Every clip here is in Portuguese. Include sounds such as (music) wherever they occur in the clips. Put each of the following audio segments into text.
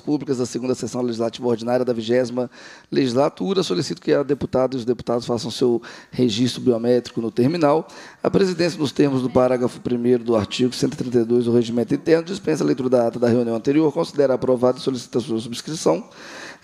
Públicas da segunda sessão legislativa ordinária da vigésima legislatura. Solicito que a deputada e os deputados façam seu registro biométrico no terminal. A presidência, nos termos do parágrafo 1 do artigo 132 do Regimento Interno, dispensa a leitura da ata da reunião anterior, considera aprovada e solicita sua subscrição.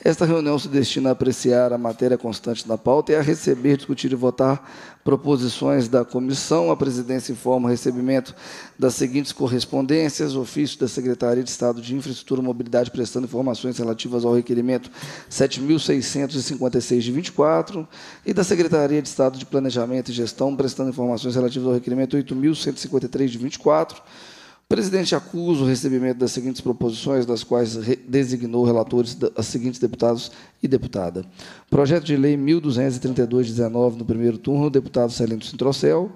Esta reunião se destina a apreciar a matéria constante da pauta e a receber, discutir e votar proposições da comissão. A presidência informa o recebimento das seguintes correspondências: ofício da Secretaria de Estado de Infraestrutura e Mobilidade prestando informações relativas ao requerimento 7.656 de 24 e da Secretaria de Estado de Planejamento e Gestão prestando informações relativas ao requerimento 8.153 de 24 presidente acusa o recebimento das seguintes proposições, das quais designou relatores os seguintes deputados e deputada. Projeto de Lei 1232-19, no primeiro turno, deputado Celino Sintrocel.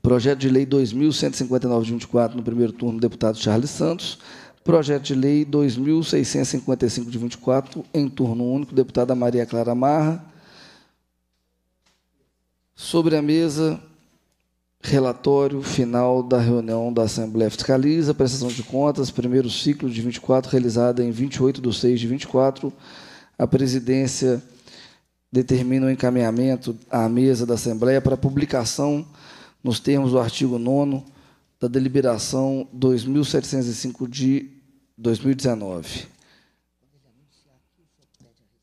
Projeto de Lei 2159-24, no primeiro turno, deputado Charles Santos. Projeto de Lei 2655 24, em turno único, deputada Maria Clara Marra. Sobre a mesa, Relatório final da reunião da Assembleia Fiscaliza, prestação de contas, primeiro ciclo de 24, realizada em 28 de 6 de 24. A presidência determina o encaminhamento à mesa da Assembleia para publicação, nos termos do artigo 9 da deliberação 2705 de 2019.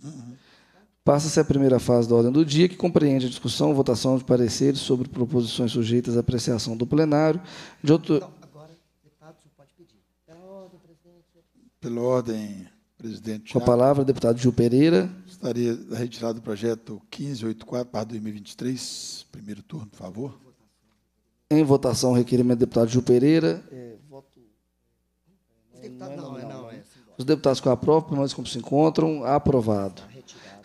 Uhum. Passa-se a primeira fase da ordem do dia, que compreende a discussão e votação de pareceres sobre proposições sujeitas à apreciação do plenário. De outro... Então, agora, deputado, pode pedir. Pela ordem, presidente. Pela ordem, presidente. Com a palavra, deputado Gil Pereira. Estaria retirado o projeto 1584, para 2023. Primeiro turno, por favor. Em votação, requerimento do deputado Gil Pereira. É, voto. Deputado, não, é, não, não, é, não, é. é assim, Os deputados que aprovam, permanecem como se encontram. Aprovado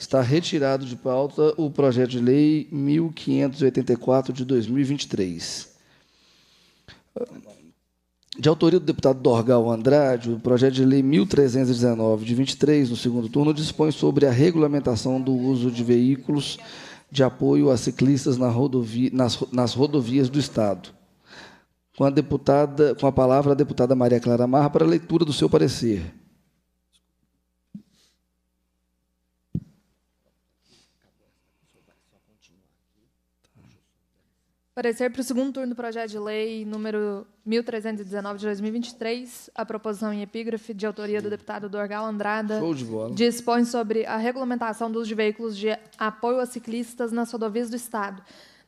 está retirado de pauta o projeto de lei 1584 de 2023. De autoria do deputado Dorgal Andrade, o projeto de lei 1319 de 23, no segundo turno, dispõe sobre a regulamentação do uso de veículos de apoio a ciclistas na rodovia, nas, nas rodovias do Estado. Com a, deputada, com a palavra a deputada Maria Clara Marra para a leitura do seu parecer. Parecer para o segundo turno do projeto de lei número 1319 de 2023, a proposição em epígrafe de autoria do deputado Dorgal Andrada dispõe sobre a regulamentação dos veículos de apoio a ciclistas nas rodovias do Estado.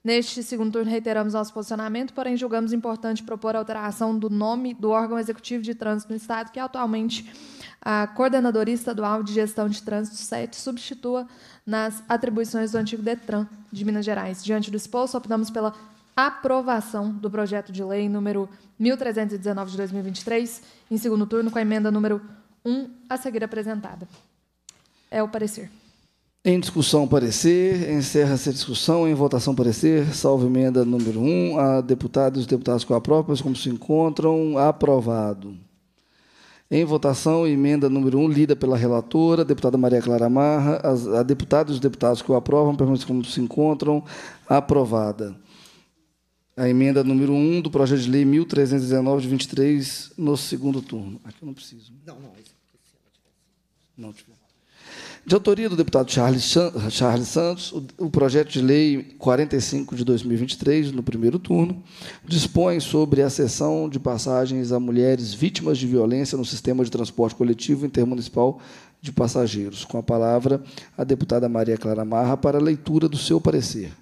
Neste segundo turno, reiteramos nosso posicionamento, porém julgamos importante propor a alteração do nome do órgão executivo de trânsito no Estado, que é atualmente a Coordenadoria Estadual de Gestão de Trânsito 7, substitua nas atribuições do antigo DETRAN de Minas Gerais. Diante do exposto, optamos pela aprovação do projeto de lei número 1319 de 2023, em segundo turno, com a emenda número 1 a seguir apresentada. É o parecer. Em discussão, parecer. Encerra-se a discussão. Em votação, parecer. Salvo emenda número 1. A deputados e deputados com a própria, como se encontram, aprovado. Em votação, emenda número 1, lida pela relatora, deputada Maria Clara Marra. a deputados e deputados que o aprovam, permanecem como se encontram, aprovada a emenda número 1 do projeto de lei 1319 de 23 no segundo turno. Aqui eu não preciso. Não, não. Assim. Não De autoria do deputado Charles, Charles Santos, o, o projeto de lei 45 de 2023, no primeiro turno, dispõe sobre a cessão de passagens a mulheres vítimas de violência no sistema de transporte coletivo intermunicipal de passageiros. Com a palavra, a deputada Maria Clara Marra para a leitura do seu parecer.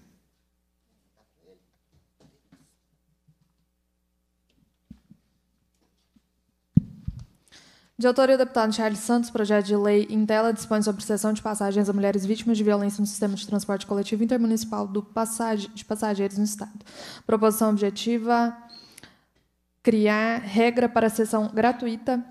De autoria do deputado Charles Santos, projeto de lei em tela dispõe sobre cessão de passagens a mulheres vítimas de violência no sistema de transporte coletivo intermunicipal do passage, de passageiros no Estado. Proposição objetiva: criar regra para sessão gratuita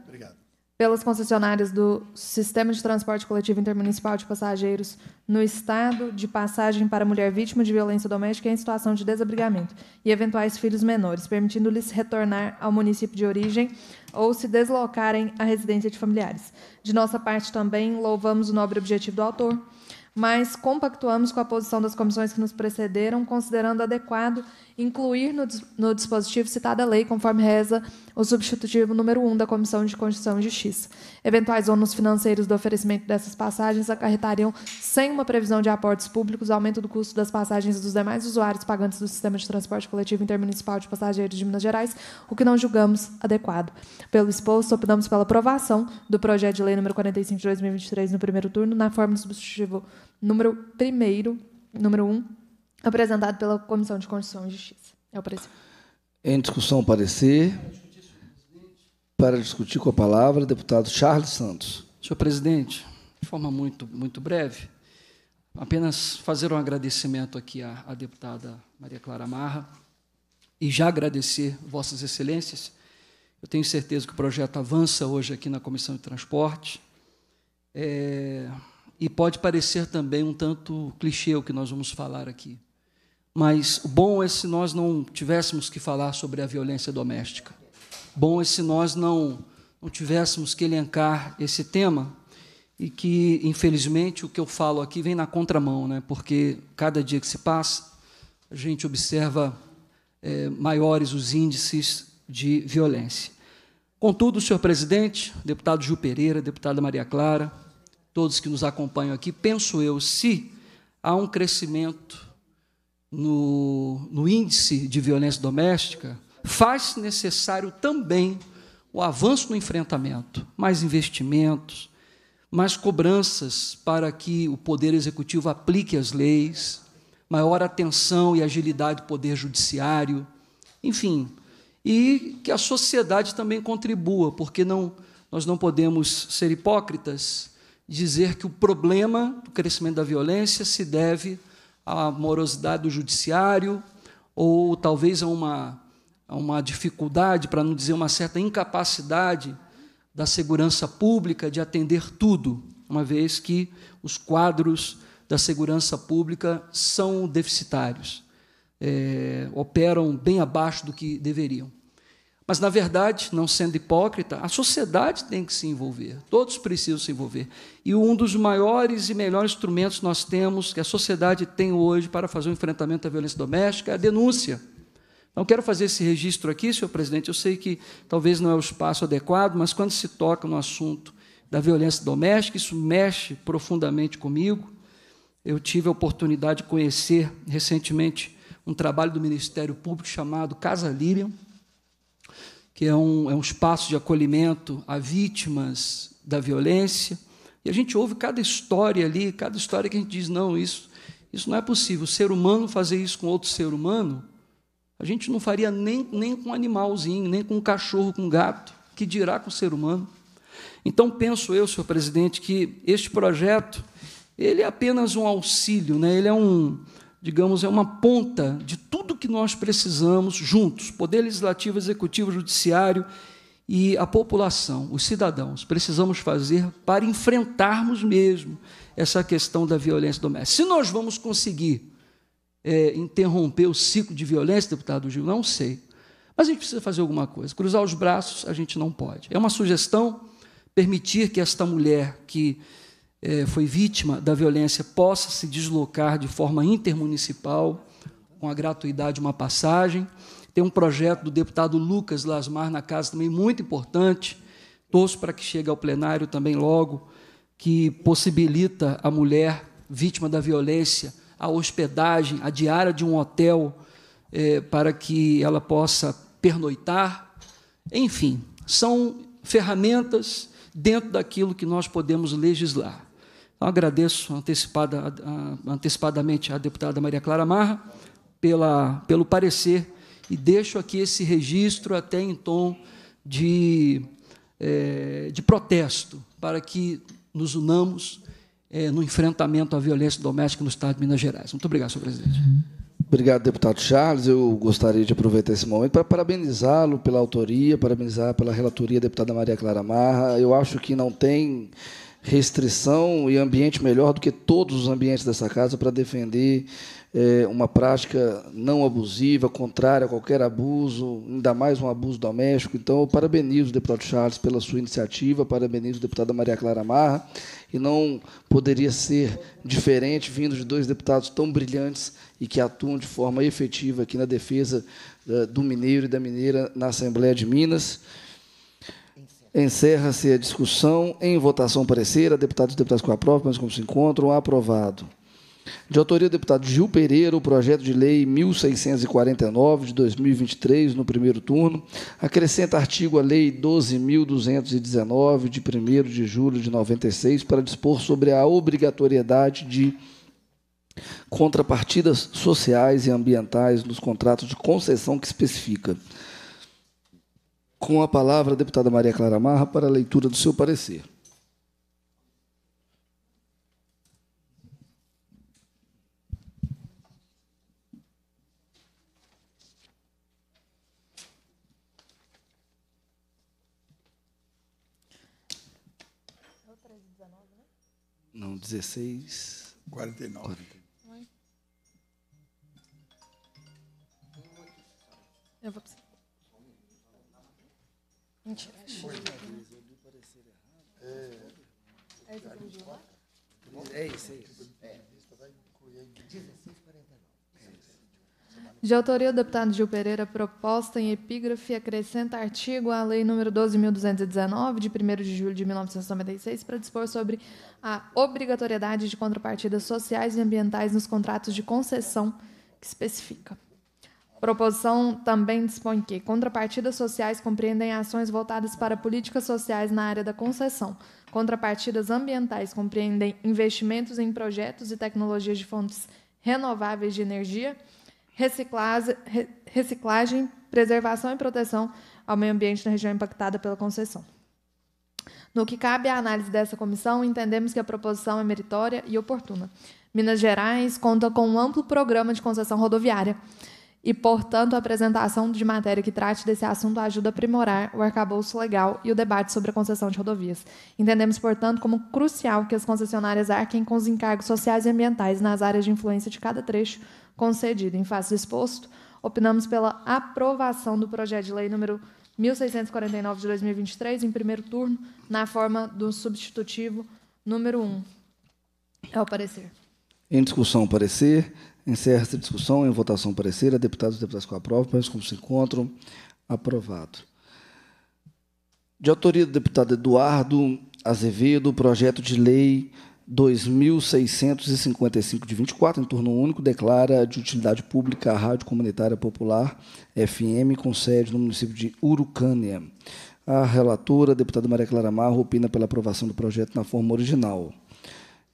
pelas concessionárias do Sistema de Transporte Coletivo Intermunicipal de Passageiros no estado de passagem para mulher vítima de violência doméstica em situação de desabrigamento e eventuais filhos menores, permitindo-lhes retornar ao município de origem ou se deslocarem à residência de familiares. De nossa parte também louvamos o nobre objetivo do autor, mas compactuamos com a posição das comissões que nos precederam, considerando adequado incluir no, no dispositivo citada lei, conforme reza o substitutivo número 1 um da Comissão de Constituição e Justiça. Eventuais ônus financeiros do oferecimento dessas passagens acarretariam, sem uma previsão de aportes públicos, aumento do custo das passagens dos demais usuários pagantes do sistema de transporte coletivo intermunicipal de passageiros de Minas Gerais, o que não julgamos adequado. Pelo exposto, optamos pela aprovação do projeto de lei número 45 de 2023 no primeiro turno, na forma do substitutivo número 1 número 1, um, apresentado pela Comissão de Constituição e Justiça. É o parecer. Em discussão, parecer. Para discutir com a palavra, deputado Charles Santos. Senhor presidente, de forma muito, muito breve, apenas fazer um agradecimento aqui à, à deputada Maria Clara Marra e já agradecer Vossas Excelências. Eu tenho certeza que o projeto avança hoje aqui na Comissão de Transporte. É, e pode parecer também um tanto clichê o que nós vamos falar aqui. Mas o bom é se nós não tivéssemos que falar sobre a violência doméstica bom é se nós não, não tivéssemos que elencar esse tema e que, infelizmente, o que eu falo aqui vem na contramão, né? porque cada dia que se passa, a gente observa é, maiores os índices de violência. Contudo, senhor presidente, deputado Gil Pereira, deputada Maria Clara, todos que nos acompanham aqui, penso eu, se há um crescimento no, no índice de violência doméstica, faz-se necessário também o avanço no enfrentamento, mais investimentos, mais cobranças para que o Poder Executivo aplique as leis, maior atenção e agilidade do Poder Judiciário, enfim, e que a sociedade também contribua, porque não, nós não podemos ser hipócritas dizer que o problema do crescimento da violência se deve à morosidade do judiciário ou talvez a uma uma dificuldade, para não dizer uma certa incapacidade da segurança pública de atender tudo, uma vez que os quadros da segurança pública são deficitários, é, operam bem abaixo do que deveriam. Mas, na verdade, não sendo hipócrita, a sociedade tem que se envolver, todos precisam se envolver. E um dos maiores e melhores instrumentos nós temos, que a sociedade tem hoje para fazer o um enfrentamento à violência doméstica, é a denúncia. Então, quero fazer esse registro aqui, senhor presidente. Eu sei que talvez não é o espaço adequado, mas quando se toca no assunto da violência doméstica, isso mexe profundamente comigo. Eu tive a oportunidade de conhecer recentemente um trabalho do Ministério Público chamado Casa Lírion, que é um, é um espaço de acolhimento a vítimas da violência. E a gente ouve cada história ali, cada história que a gente diz: não, isso, isso não é possível. O ser humano fazer isso com outro ser humano a gente não faria nem, nem com um animalzinho, nem com um cachorro, com um gato, que dirá com o ser humano. Então, penso eu, senhor presidente, que este projeto ele é apenas um auxílio, né? ele é um, digamos, é uma ponta de tudo que nós precisamos juntos, poder legislativo, executivo, judiciário e a população, os cidadãos, precisamos fazer para enfrentarmos mesmo essa questão da violência doméstica. Se nós vamos conseguir é, interromper o ciclo de violência, deputado Gil? Não sei. Mas a gente precisa fazer alguma coisa. Cruzar os braços a gente não pode. É uma sugestão permitir que esta mulher que é, foi vítima da violência possa se deslocar de forma intermunicipal, com a gratuidade, uma passagem. Tem um projeto do deputado Lucas Lasmar na casa também muito importante. Torço para que chegue ao plenário também logo, que possibilita a mulher vítima da violência a hospedagem, a diária de um hotel, é, para que ela possa pernoitar. Enfim, são ferramentas dentro daquilo que nós podemos legislar. Então, agradeço antecipada, antecipadamente à deputada Maria Clara Marra pela, pelo parecer e deixo aqui esse registro até em então, tom de, é, de protesto, para que nos unamos é, no enfrentamento à violência doméstica no Estado de Minas Gerais. Muito obrigado, senhor presidente. Obrigado, deputado Charles. Eu gostaria de aproveitar esse momento para parabenizá-lo pela autoria, parabenizar pela relatoria, deputada Maria Clara Marra. Eu acho que não tem restrição e ambiente melhor do que todos os ambientes dessa casa para defender é, uma prática não abusiva, contrária a qualquer abuso, ainda mais um abuso doméstico. Então, eu parabenizo o deputado Charles pela sua iniciativa, parabenizo a deputada Maria Clara Marra, e não poderia ser diferente vindo de dois deputados tão brilhantes e que atuam de forma efetiva aqui na defesa é, do mineiro e da mineira na Assembleia de Minas. Encerra-se a discussão. Em votação parecer, a deputados e deputados com a prova, mas como se encontram, aprovado de autoria do deputado Gil Pereira, o projeto de lei 1649 de 2023, no primeiro turno, acrescenta artigo à lei 12219 de 1º de julho de 96 para dispor sobre a obrigatoriedade de contrapartidas sociais e ambientais nos contratos de concessão que especifica. Com a palavra, a deputada Maria Clara Marra, para a leitura do seu parecer. 16. 49. 49. Eu vou precisar. Mentira. Né? É, é isso, é isso. De autoria do deputado Gil Pereira, proposta em epígrafe acrescenta artigo à Lei nº 12.219, de 1 de julho de 1996, para dispor sobre a obrigatoriedade de contrapartidas sociais e ambientais nos contratos de concessão que especifica. Proposição também dispõe que contrapartidas sociais compreendem ações voltadas para políticas sociais na área da concessão. Contrapartidas ambientais compreendem investimentos em projetos e tecnologias de fontes renováveis de energia, reciclagem, preservação e proteção ao meio ambiente na região impactada pela concessão. No que cabe à análise dessa comissão, entendemos que a proposição é meritória e oportuna. Minas Gerais conta com um amplo programa de concessão rodoviária e, portanto, a apresentação de matéria que trate desse assunto ajuda a aprimorar o arcabouço legal e o debate sobre a concessão de rodovias. Entendemos, portanto, como crucial que as concessionárias arquem com os encargos sociais e ambientais nas áreas de influência de cada trecho concedido. Em face exposto, opinamos pela aprovação do projeto de lei número 1649 de 2023, em primeiro turno, na forma do substitutivo número 1. É o parecer. Em discussão, parecer. Encerra-se a discussão. Em votação, parecer. A deputados e deputadas com a prova. Penso como se encontram. Aprovado. De autoria do deputado Eduardo Azevedo, projeto de lei 2.655 de 24, em turno único, declara de utilidade pública a Rádio Comunitária Popular FM, com sede no município de Urucânia. A relatora, a deputada Maria Clara Marro, opina pela aprovação do projeto na forma original.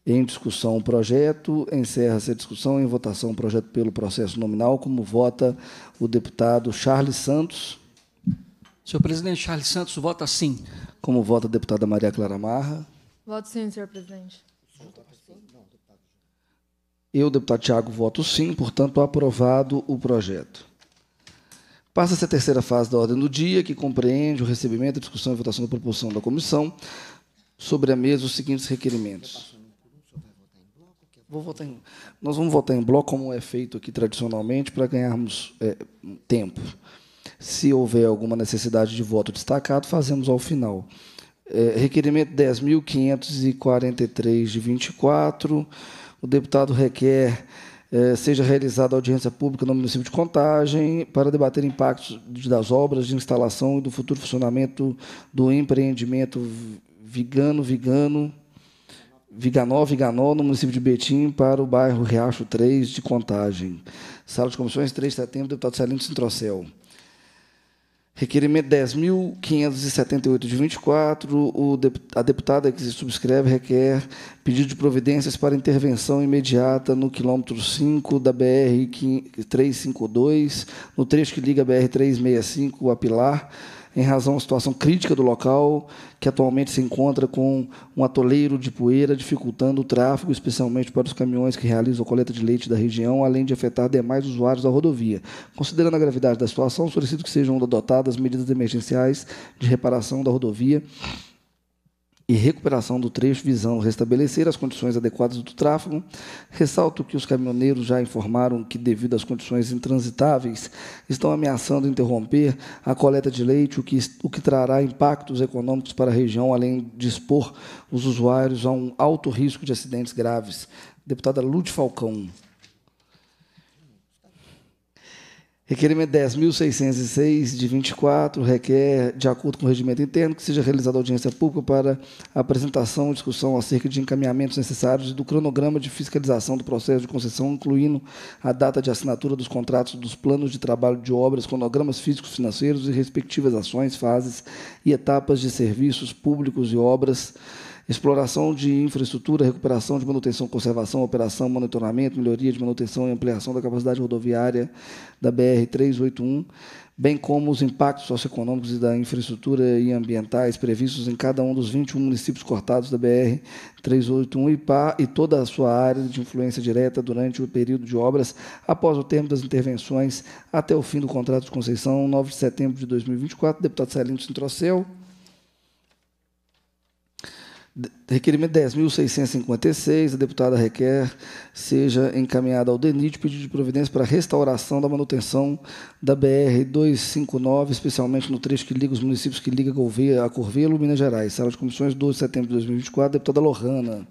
Em discussão o projeto, encerra-se a discussão em votação o projeto pelo processo nominal, como vota o deputado Charles Santos. Senhor presidente, Charles Santos vota sim. Como vota a deputada Maria Clara Marra? Voto sim, senhor presidente. Eu, deputado Tiago, voto sim, portanto, aprovado o projeto. Passa-se a terceira fase da ordem do dia, que compreende o recebimento, discussão e votação da proposição da comissão sobre a mesa os seguintes requerimentos. Vou votar em... É Nós vamos votar em bloco, como é feito aqui tradicionalmente, para ganharmos é, tempo. Se houver alguma necessidade de voto destacado, fazemos ao final. É, requerimento 10.543 de 24 o deputado requer eh, seja realizada audiência pública no município de Contagem para debater impactos das obras de instalação e do futuro funcionamento do empreendimento Vigano Vigano Viganó Viganó no município de Betim para o bairro Riacho 3 de Contagem. Sala de comissões 3 de setembro, deputado Celino Sintrocel. Requerimento 10.578 de 24, o, a deputada que se subscreve requer pedido de providências para intervenção imediata no quilômetro 5 da BR 352, no trecho que liga a BR 365 a Pilar, em razão da situação crítica do local, que atualmente se encontra com um atoleiro de poeira, dificultando o tráfego, especialmente para os caminhões que realizam a coleta de leite da região, além de afetar demais usuários da rodovia. Considerando a gravidade da situação, solicito que sejam adotadas medidas emergenciais de reparação da rodovia e recuperação do trecho visando restabelecer as condições adequadas do tráfego. Ressalto que os caminhoneiros já informaram que, devido às condições intransitáveis, estão ameaçando interromper a coleta de leite, o que, o que trará impactos econômicos para a região, além de expor os usuários a um alto risco de acidentes graves. Deputada Lute Falcão. Requerimento 10.606 de 24 requer, de acordo com o regimento interno, que seja realizada audiência pública para apresentação e discussão acerca de encaminhamentos necessários do cronograma de fiscalização do processo de concessão, incluindo a data de assinatura dos contratos dos planos de trabalho de obras, cronogramas físicos financeiros e respectivas ações, fases e etapas de serviços públicos e obras exploração de infraestrutura, recuperação de manutenção, conservação, operação, monitoramento, melhoria de manutenção e ampliação da capacidade rodoviária da BR-381, bem como os impactos socioeconômicos e da infraestrutura e ambientais previstos em cada um dos 21 municípios cortados da BR-381 e toda a sua área de influência direta durante o período de obras, após o termo das intervenções até o fim do contrato de concessão, 9 de setembro de 2024. Deputado Celinho Sintrocel. Requerimento 10.656, a deputada requer seja encaminhada ao DENIT pedido de providência para a restauração da manutenção da BR-259, especialmente no trecho que liga os municípios que liga a Corvelo, Minas Gerais. Sala de Comissões, 12 de setembro de 2024, deputada Lohana.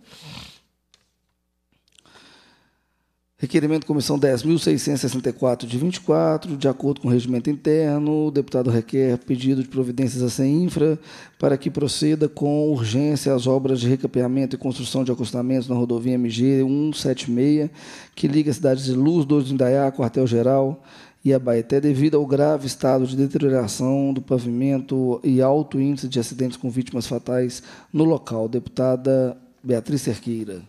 Requerimento da Comissão 10.664, de 24, de acordo com o regimento interno, o deputado requer pedido de providências à CEINFRA para que proceda com urgência as obras de recapeamento e construção de acostamentos na rodovia MG 176, que liga a cidades de Luz, Dois de Indaiá, Quartel-Geral e Abaeté, devido ao grave estado de deterioração do pavimento e alto índice de acidentes com vítimas fatais no local. Deputada Beatriz Cerqueira.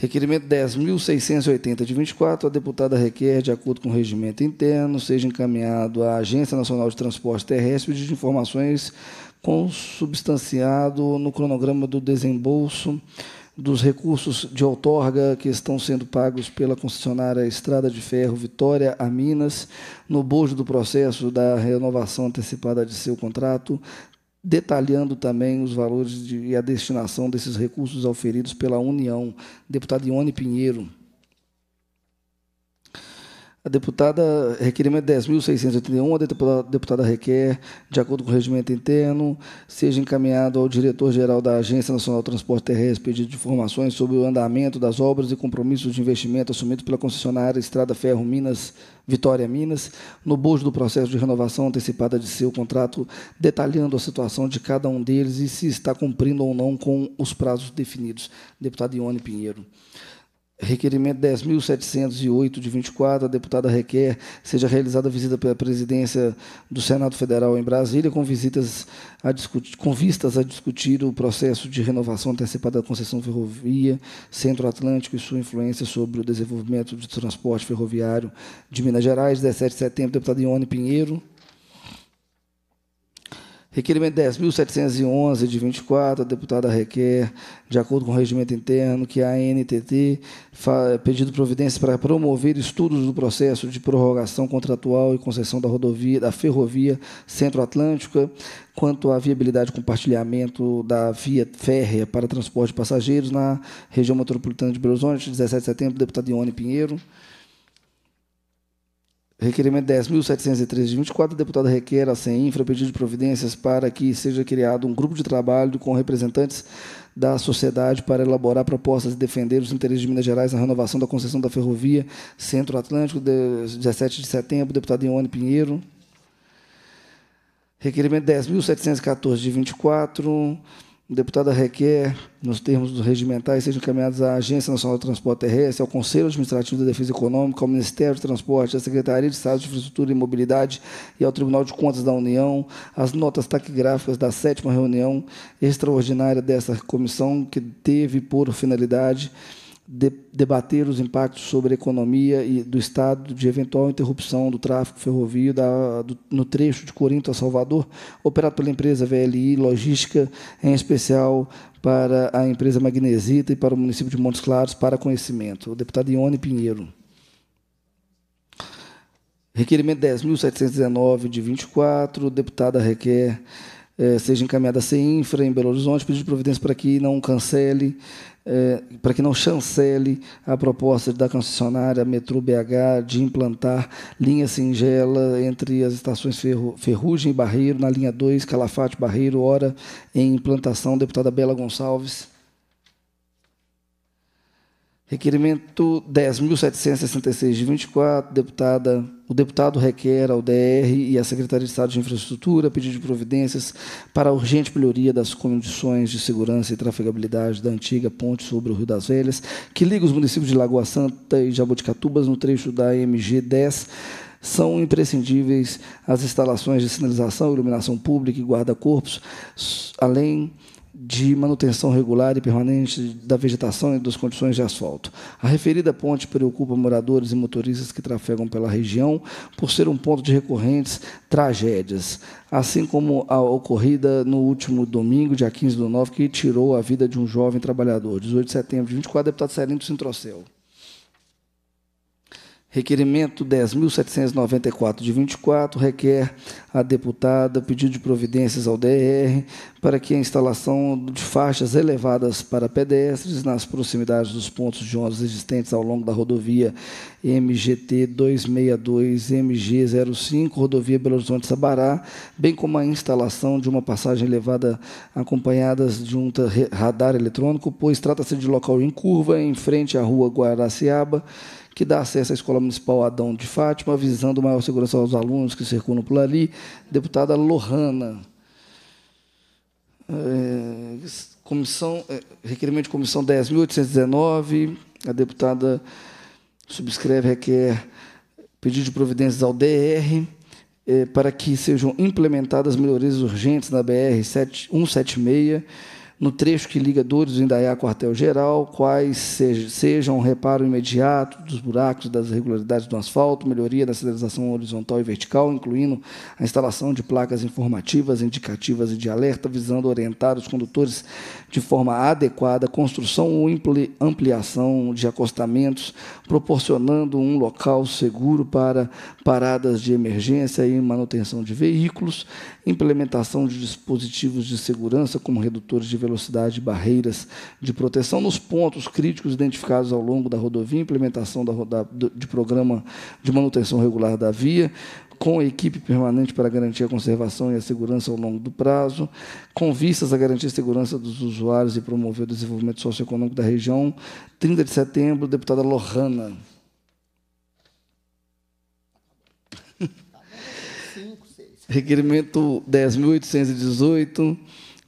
Requerimento 10.680 de 24, a deputada requer, de acordo com o regimento interno, seja encaminhado à Agência Nacional de Transporte Terrestre de informações consubstanciado no cronograma do desembolso dos recursos de outorga que estão sendo pagos pela concessionária Estrada de Ferro Vitória a Minas, no bojo do processo da renovação antecipada de seu contrato, detalhando também os valores de, e a destinação desses recursos auferidos pela União. Deputado Ione Pinheiro, a deputada requerimento 10.681, é a deputada, deputada requer, de acordo com o regimento interno, seja encaminhado ao diretor-geral da Agência Nacional de Transporte Terrestre pedido de informações sobre o andamento das obras e compromissos de investimento assumidos pela concessionária Estrada Ferro Minas Vitória Minas, no bojo do processo de renovação antecipada de seu contrato, detalhando a situação de cada um deles e se está cumprindo ou não com os prazos definidos. Deputada Ione Pinheiro. Requerimento 10.708 de 24, a deputada requer seja realizada visita pela presidência do Senado Federal em Brasília, com, visitas a discutir, com vistas a discutir o processo de renovação antecipada da concessão ferrovia Centro-Atlântico e sua influência sobre o desenvolvimento de transporte ferroviário de Minas Gerais. 17 de setembro, deputada Ione Pinheiro. Requerimento 10.711, de 24, a deputada requer, de acordo com o regimento interno, que a ANTT pedido providência para promover estudos do processo de prorrogação contratual e concessão da rodovia, da ferrovia Centro-Atlântica, quanto à viabilidade de compartilhamento da via férrea para transporte de passageiros na região metropolitana de Belo Horizonte, 17 de setembro, deputado Ione Pinheiro. Requerimento 10.703 de 24, a deputada requer a CEINFRA pedido de providências para que seja criado um grupo de trabalho com representantes da sociedade para elaborar propostas e defender os interesses de Minas Gerais na renovação da concessão da ferrovia Centro-Atlântico, 17 de setembro, deputado Ione Pinheiro. Requerimento 10.714 de 24, o deputado requer, nos termos dos regimentais, sejam encaminhados à Agência Nacional do Transporte Terrestre, ao Conselho Administrativo da Defesa Econômica, ao Ministério do Transporte, à Secretaria de Estado de Infraestrutura e Mobilidade e ao Tribunal de Contas da União, as notas taquigráficas da sétima reunião extraordinária dessa comissão, que teve por finalidade de, debater os impactos sobre a economia e do Estado de eventual interrupção do tráfego ferroviário da, do, no trecho de Corinto a Salvador, operado pela empresa VLI Logística, em especial para a empresa Magnesita e para o município de Montes Claros, para conhecimento. O deputado Ione Pinheiro. Requerimento 10.719, de 24, deputada requer eh, seja encaminhada sem CEINFRA em Belo Horizonte, pedido de providência para que não cancele é, para que não chancele a proposta da concessionária Metrô BH de implantar linha singela entre as estações Ferru Ferrugem e Barreiro, na linha 2, Calafate Barreiro, hora em implantação, deputada Bela Gonçalves. Requerimento 10.766 de 24, deputada o deputado requer ao DR e à Secretaria de Estado de Infraestrutura pedido de providências para a urgente melhoria das condições de segurança e trafegabilidade da antiga ponte sobre o Rio das Velhas, que liga os municípios de Lagoa Santa e Jaboticatubas no trecho da MG 10 são imprescindíveis as instalações de sinalização, iluminação pública e guarda-corpos, além de manutenção regular e permanente da vegetação e das condições de asfalto. A referida ponte preocupa moradores e motoristas que trafegam pela região por ser um ponto de recorrentes tragédias, assim como a ocorrida no último domingo, dia 15 do 9, que tirou a vida de um jovem trabalhador. 18 de setembro de 24, deputado Serino Sintrocel. Requerimento 10.794 de 24 requer a deputada pedido de providências ao DR para que a instalação de faixas elevadas para pedestres nas proximidades dos pontos de ônibus existentes ao longo da rodovia MGT 262 MG05, rodovia Belo Horizonte-Sabará, bem como a instalação de uma passagem elevada acompanhadas de um radar eletrônico, pois trata-se de local em curva em frente à rua Guaraciaba, que dá acesso à Escola Municipal Adão de Fátima, visando maior segurança aos alunos que circulam por ali. Deputada Lohana. É, comissão, é, requerimento de comissão 10.819. A deputada subscreve requer pedido de providências ao DR é, para que sejam implementadas melhorias urgentes na BR 176 no trecho que liga Dores do Indaiá ao quartel-geral, quais sejam, um reparo imediato dos buracos, das irregularidades do asfalto, melhoria da sinalização horizontal e vertical, incluindo a instalação de placas informativas, indicativas e de alerta, visando orientar os condutores de forma adequada, construção ou ampliação de acostamentos, proporcionando um local seguro para paradas de emergência e manutenção de veículos, implementação de dispositivos de segurança, como redutores de velocidade, velocidade, barreiras de proteção nos pontos críticos identificados ao longo da rodovia, implementação da, da, de programa de manutenção regular da via, com equipe permanente para garantir a conservação e a segurança ao longo do prazo, com vistas a garantir a segurança dos usuários e promover o desenvolvimento socioeconômico da região. 30 de setembro, deputada Lohana. Tá Requerimento 10.818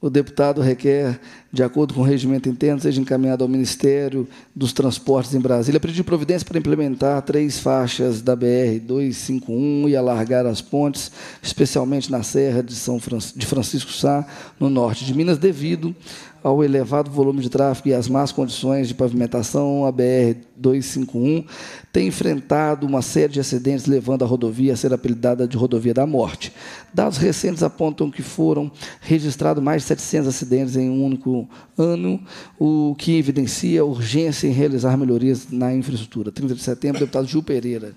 o deputado requer, de acordo com o regimento interno, seja encaminhado ao Ministério dos Transportes em Brasília, pedir providência para implementar três faixas da BR-251 e alargar as pontes, especialmente na Serra de São de Francisco Sá, no norte de Minas, devido ao elevado volume de tráfego e às más condições de pavimentação, a BR-251 tem enfrentado uma série de acidentes, levando a rodovia a ser apelidada de Rodovia da Morte. Dados recentes apontam que foram registrados mais de 700 acidentes em um único ano, o que evidencia a urgência em realizar melhorias na infraestrutura. 30 de setembro, deputado Gil Pereira.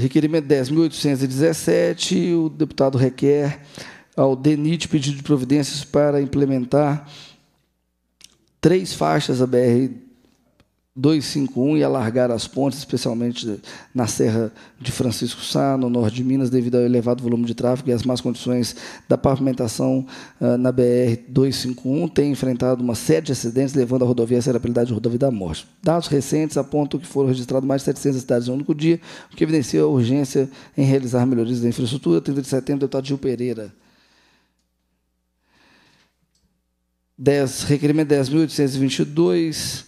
Requerimento 10.817, o deputado requer ao DENIT pedido de providências para implementar três faixas da BR 251 e alargar as pontes, especialmente na Serra de Francisco Sá, no norte de Minas, devido ao elevado volume de tráfego e às más condições da pavimentação uh, na BR 251, tem enfrentado uma série de acidentes, levando a rodovia à serabilidade de rodovia da morte. Dados recentes apontam que foram registrados mais de 700 acidentes em um único dia, o que evidencia a urgência em realizar melhorias da infraestrutura. 30 de setembro, deputado Gil Pereira. 10, requerimento 10.822,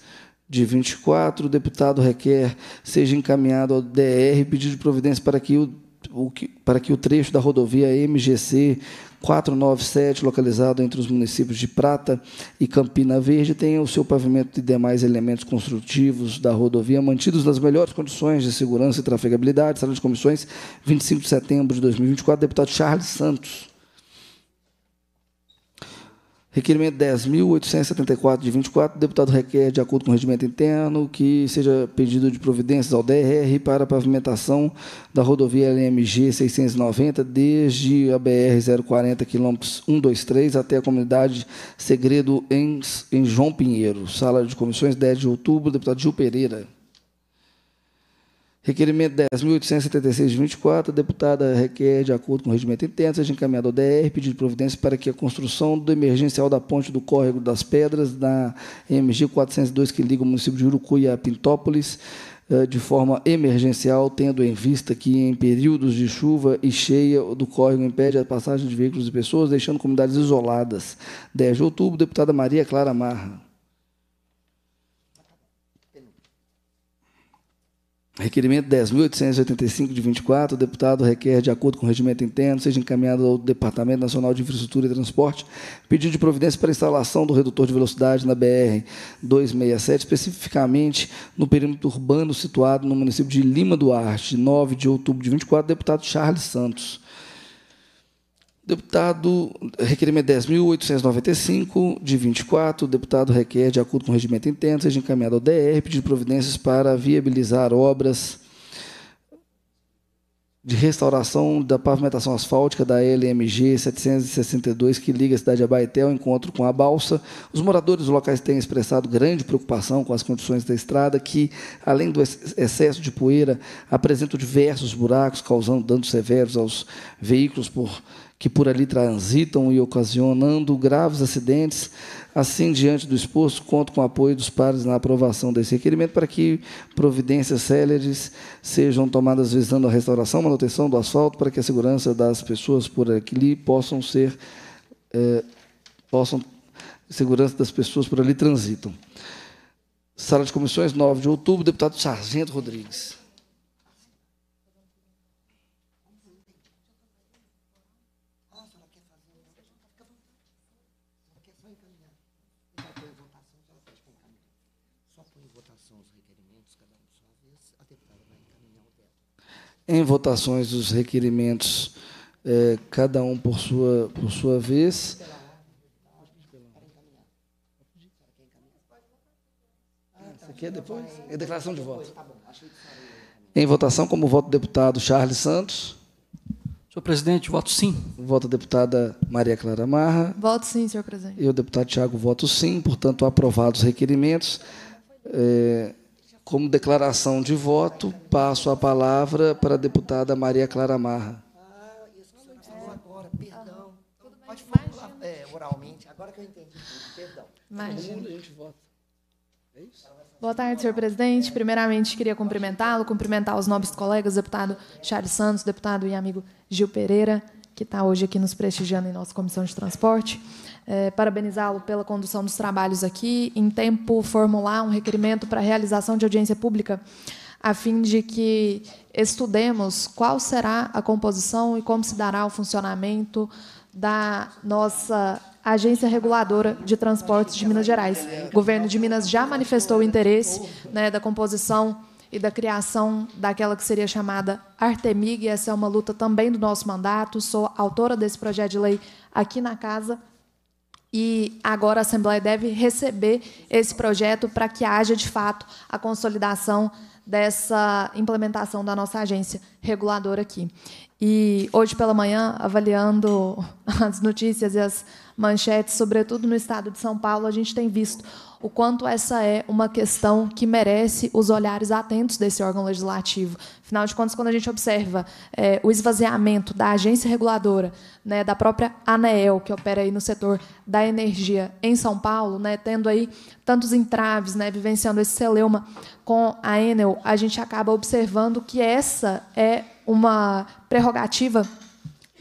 de 24, o deputado requer seja encaminhado ao DR pedido de providência para que o, o para que o trecho da rodovia MGC 497, localizado entre os municípios de Prata e Campina Verde, tenha o seu pavimento e demais elementos construtivos da rodovia mantidos nas melhores condições de segurança e trafegabilidade. Sala de comissões, 25 de setembro de 2024, deputado Charles Santos. Requerimento 10.874, de 24, o deputado requer, de acordo com o regimento interno, que seja pedido de providências ao DRR para a pavimentação da rodovia LMG 690, desde a BR 040, quilômetros 123, até a comunidade Segredo, em, em João Pinheiro. Sala de comissões, 10 de outubro, deputado Gil Pereira. Requerimento 10.876 de 24, a deputada requer, de acordo com o regimento interno, seja encaminhado ao DR, pedido de providência para que a construção do emergencial da ponte do Córrego das Pedras, na MG 402, que liga o município de Urucuí a Pintópolis, eh, de forma emergencial, tendo em vista que em períodos de chuva e cheia do córrego impede a passagem de veículos e pessoas, deixando comunidades isoladas. 10 de outubro, deputada Maria Clara Marra. Requerimento 10.885 de 24, o deputado requer, de acordo com o regimento interno, seja encaminhado ao Departamento Nacional de Infraestrutura e Transporte, pedido de providência para instalação do redutor de velocidade na BR 267, especificamente no perímetro urbano situado no município de Lima Duarte, 9 de outubro de 24, deputado Charles Santos. Deputado, requerimento 10.895, de 24, o deputado requer, de acordo com o regimento interno, seja encaminhado ao DR, pedir providências para viabilizar obras de restauração da pavimentação asfáltica da LMG 762, que liga a cidade de Abaeté ao encontro com a Balsa. Os moradores locais têm expressado grande preocupação com as condições da estrada, que, além do excesso de poeira, apresentam diversos buracos, causando danos severos aos veículos por que por ali transitam e ocasionando graves acidentes. Assim, diante do exposto, conto com o apoio dos pares na aprovação desse requerimento para que providências céleres sejam tomadas visando a restauração, manutenção do asfalto, para que a segurança das pessoas por ali possam ser é, possam segurança das pessoas por ali transitam. Sala de comissões, 9 de outubro, deputado Sargento Rodrigues. são os requerimentos, cada um de sua vez, a deputada vai encaminhar o Em votações dos requerimentos, é, cada um por sua, por sua vez. Ah, isso aqui é depois? Ah, tá. É declaração de voto. Tá em votação, como voto do deputado Charles Santos. Senhor presidente, voto sim. Voto a deputada Maria Clara Marra. Voto sim, senhor presidente. E o deputado Tiago, voto sim. Portanto, aprovados os requerimentos. É, como declaração de voto, passo a palavra para a deputada Maria Clara Marra. Ah, isso que agora, perdão. Pode falar oralmente, agora que eu entendi perdão. Boa tarde, senhor presidente. Primeiramente, queria cumprimentá-lo, cumprimentar os nobres colegas, deputado Charles Santos, deputado e amigo Gil Pereira, que está hoje aqui nos prestigiando em nossa comissão de transporte é, parabenizá-lo pela condução dos trabalhos aqui, em tempo formular um requerimento para realização de audiência pública, a fim de que estudemos qual será a composição e como se dará o funcionamento da nossa Agência Reguladora de Transportes de Minas Gerais. O governo de Minas já manifestou o interesse né, da composição e da criação daquela que seria chamada Artemig. Essa é uma luta também do nosso mandato. Sou autora desse projeto de lei aqui na casa e agora a Assembleia deve receber esse projeto para que haja, de fato, a consolidação dessa implementação da nossa agência reguladora aqui. E hoje pela manhã, avaliando (laughs) as notícias e as manchetes, sobretudo no estado de São Paulo, a gente tem visto o quanto essa é uma questão que merece os olhares atentos desse órgão legislativo. Afinal de contas, quando a gente observa é, o esvaziamento da agência reguladora, né, da própria ANEEL, que opera aí no setor da energia em São Paulo, né, tendo aí tantos entraves, né, vivenciando esse celeuma com a Enel, a gente acaba observando que essa é uma prerrogativa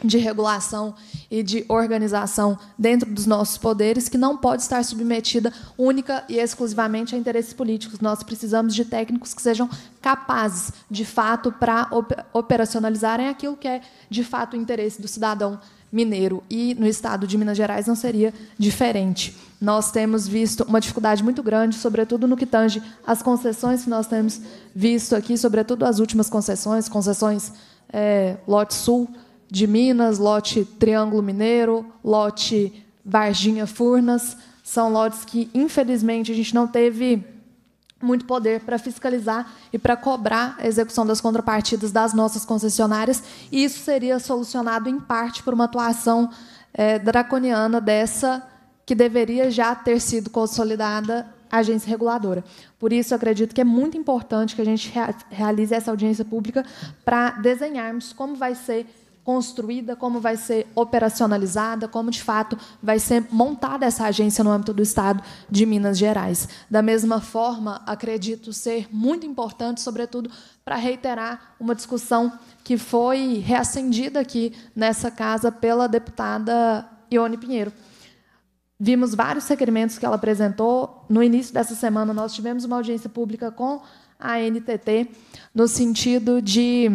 de regulação e de organização dentro dos nossos poderes que não pode estar submetida única e exclusivamente a interesses políticos. Nós precisamos de técnicos que sejam capazes, de fato, para operacionalizarem aquilo que é, de fato, o interesse do cidadão mineiro. E no estado de Minas Gerais não seria diferente. Nós temos visto uma dificuldade muito grande, sobretudo no que tange às concessões que nós temos visto aqui, sobretudo as últimas concessões, concessões é, Lote Sul, de Minas, lote Triângulo Mineiro, lote Varginha Furnas, são lotes que, infelizmente, a gente não teve muito poder para fiscalizar e para cobrar a execução das contrapartidas das nossas concessionárias, e isso seria solucionado em parte por uma atuação é, draconiana dessa que deveria já ter sido consolidada agência reguladora. Por isso, acredito que é muito importante que a gente realize essa audiência pública para desenharmos como vai ser construída, como vai ser operacionalizada, como de fato vai ser montada essa agência no âmbito do Estado de Minas Gerais. Da mesma forma, acredito ser muito importante, sobretudo para reiterar uma discussão que foi reacendida aqui nessa casa pela deputada Ione Pinheiro. Vimos vários requerimentos que ela apresentou. No início dessa semana, nós tivemos uma audiência pública com a NTT, no sentido de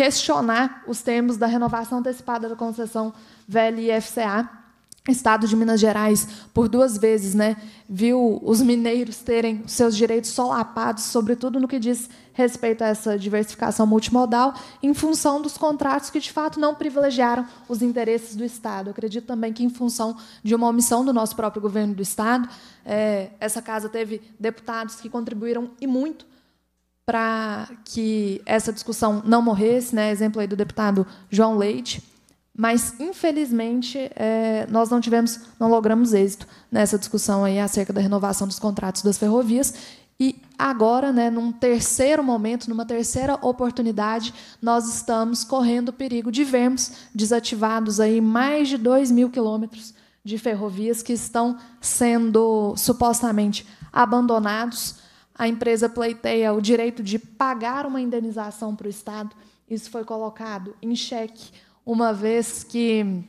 questionar os termos da renovação antecipada da concessão VLIFCA. Estado de Minas Gerais, por duas vezes, né, viu os mineiros terem seus direitos solapados, sobretudo no que diz respeito a essa diversificação multimodal, em função dos contratos que, de fato, não privilegiaram os interesses do Estado. Eu acredito também que, em função de uma omissão do nosso próprio governo do Estado, é, essa casa teve deputados que contribuíram e muito para que essa discussão não morresse, né? exemplo aí do deputado João Leite, mas infelizmente é, nós não tivemos, não logramos êxito nessa discussão aí acerca da renovação dos contratos das ferrovias e agora, né, num terceiro momento, numa terceira oportunidade, nós estamos correndo o perigo de vermos desativados aí mais de 2 mil quilômetros de ferrovias que estão sendo supostamente abandonados a empresa pleiteia o direito de pagar uma indenização para o Estado. Isso foi colocado em xeque, uma vez que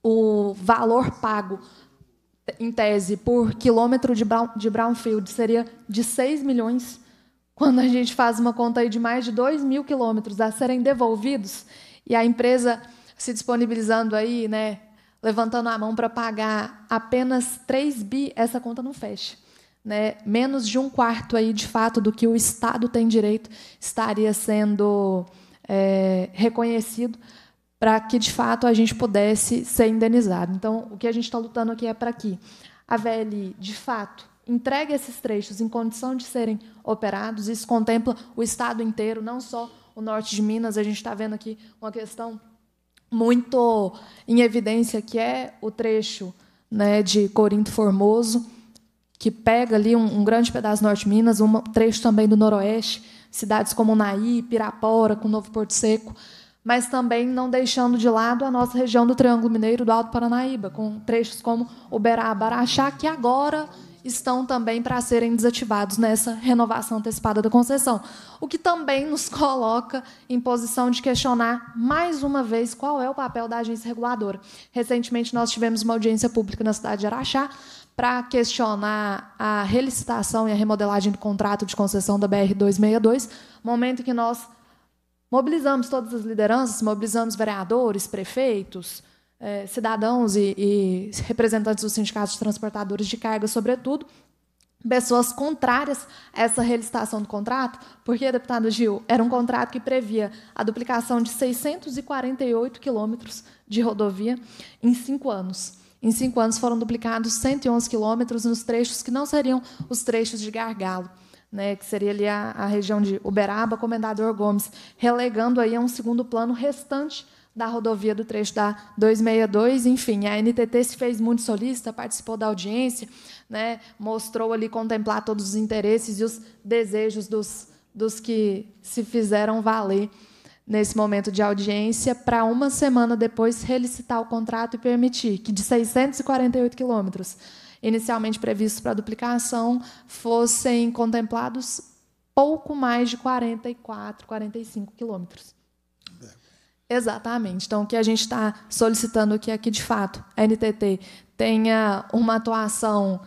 o valor pago, em tese, por quilômetro de, brownfield seria de 6 milhões, quando a gente faz uma conta aí de mais de 2 mil quilômetros a serem devolvidos, e a empresa se disponibilizando aí, né, levantando a mão para pagar apenas 3 bi, essa conta não fecha né, menos de um quarto aí de fato do que o Estado tem direito estaria sendo é, reconhecido para que de fato a gente pudesse ser indenizado. Então, o que a gente está lutando aqui é para que a VLI de fato entregue esses trechos em condição de serem operados. Isso contempla o Estado inteiro, não só o norte de Minas. A gente está vendo aqui uma questão muito em evidência que é o trecho né, de Corinto Formoso que pega ali um, um grande pedaço do norte de Minas, um trecho também do noroeste, cidades como Naí, Pirapora, com Novo Porto Seco, mas também não deixando de lado a nossa região do Triângulo Mineiro do Alto Paranaíba, com trechos como Uberaba, Araxá, que agora estão também para serem desativados nessa renovação antecipada da concessão. O que também nos coloca em posição de questionar, mais uma vez, qual é o papel da agência reguladora. Recentemente, nós tivemos uma audiência pública na cidade de Araxá, para questionar a relicitação e a remodelagem do contrato de concessão da BR-262, momento que nós mobilizamos todas as lideranças, mobilizamos vereadores, prefeitos, eh, cidadãos e, e, representantes dos sindicatos de transportadores de carga, sobretudo, pessoas contrárias a essa relicitação do contrato, porque, deputado Gil, era um contrato que previa a duplicação de 648 quilômetros de rodovia em cinco anos. Em cinco anos foram duplicados 111 quilômetros nos trechos que não seriam os trechos de gargalo. Né, que seria ali a, a, região de Uberaba, Comendador Gomes, relegando aí a um segundo plano restante da rodovia do trecho da 262. Enfim, a NTT se fez muito solista, participou da audiência, né, mostrou ali contemplar todos os interesses e os desejos dos, dos que se fizeram valer nesse momento de audiência para uma semana depois relicitar o contrato e permitir que de 648 quilômetros inicialmente previstos para duplicação fossem contemplados pouco mais de 44, 45 quilômetros. É. Exatamente. Então, o que a gente está solicitando aqui é que, de fato, a NTT tenha uma atuação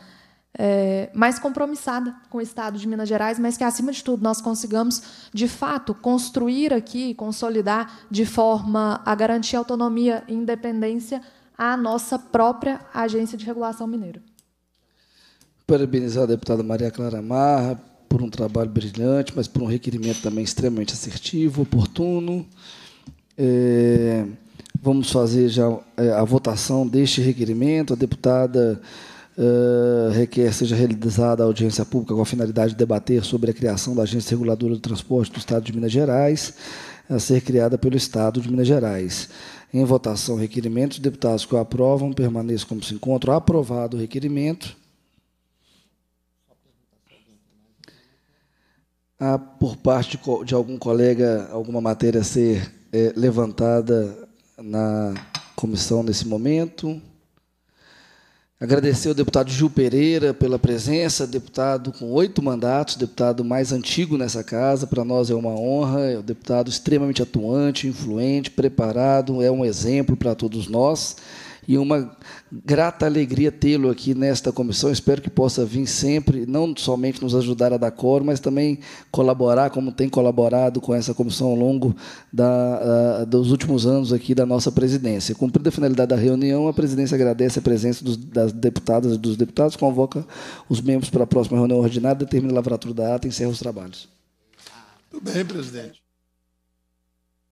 é, mais compromissada com o Estado de Minas Gerais, mas que, acima de tudo, nós consigamos, de fato, construir aqui, consolidar de forma a garantir autonomia e independência à nossa própria Agência de Regulação Mineira. Parabenizar a deputada Maria Clara Marra por um trabalho brilhante, mas por um requerimento também extremamente assertivo, oportuno. É, vamos fazer já é, a votação deste requerimento. A deputada eh, requer seja realizada a audiência pública com a finalidade de debater sobre a criação da Agência Reguladora do Transporte do Estado de Minas Gerais, a ser criada pelo Estado de Minas Gerais. Em votação, requerimento. Os deputados que o aprovam permaneçam como se encontram. Aprovado o requerimento. Há, por parte de algum colega, alguma matéria a ser é, levantada na comissão nesse momento? Não. Agradecer ao deputado Gil Pereira pela presença, deputado com oito mandatos, deputado mais antigo nessa casa, para nós é uma honra, é um deputado extremamente atuante, influente, preparado, é um exemplo para todos nós e uma grata alegria tê-lo aqui nesta comissão. Espero que possa vir sempre, não somente nos ajudar a dar cor, mas também colaborar, como tem colaborado com essa comissão ao longo da, dos últimos anos aqui da nossa presidência. Cumprida a finalidade da reunião, a presidência agradece a presença dos, das deputadas e dos deputados, convoca os membros para a próxima reunião ordinária, determina a lavratura da ata e encerra os trabalhos. Tudo bem, presidente.